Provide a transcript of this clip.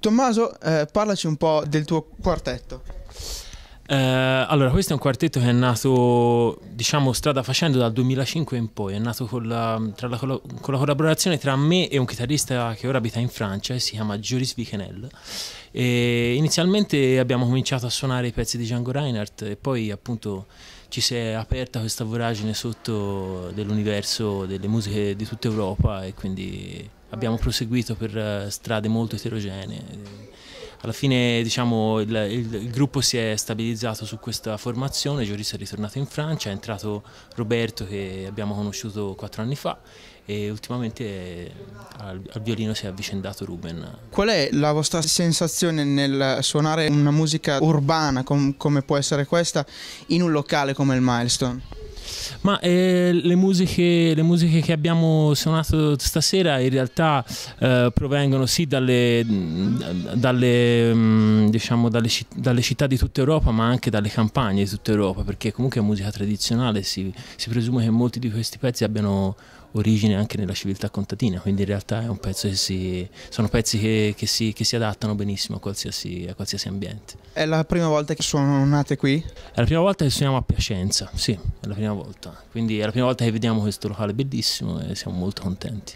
Tommaso, eh, parlaci un po' del tuo quartetto. Eh, allora, questo è un quartetto che è nato, diciamo, strada facendo dal 2005 in poi, è nato con la, la, con la collaborazione tra me e un chitarrista che ora abita in Francia, si chiama Joris Vichenel. E inizialmente abbiamo cominciato a suonare i pezzi di Django Reinhardt e poi appunto ci si è aperta questa voragine sotto dell'universo delle musiche di tutta Europa e quindi abbiamo proseguito per eh, strade molto eterogenee. Alla fine diciamo, il, il, il, gruppo si è stabilizzato su questa formazione, Giorgio è ritornato in Francia, è entrato Roberto che abbiamo conosciuto quattro anni fa e ultimamente al, al, violino si è avvicendato Ruben. Qual è la vostra sensazione nel suonare una musica urbana com, come può essere questa in un locale come il Milestone? Ma eh, le, musiche, le, musiche, che abbiamo suonato stasera in realtà eh, provengono sì dalle, dalle, diciamo, dalle, dalle, città di tutta Europa, ma anche dalle campagne di tutta Europa, perché comunque è musica tradizionale, si, si presume che molti di questi pezzi abbiano origine anche nella civiltà contadina, quindi in realtà si, sono pezzi che, che, si, che, si, adattano benissimo a qualsiasi, a qualsiasi, ambiente. È la prima volta che sono nate qui? È la prima volta che suoniamo a Piacenza, sì, è la prima volta, quindi è la prima volta che vediamo questo locale bellissimo e siamo molto contenti.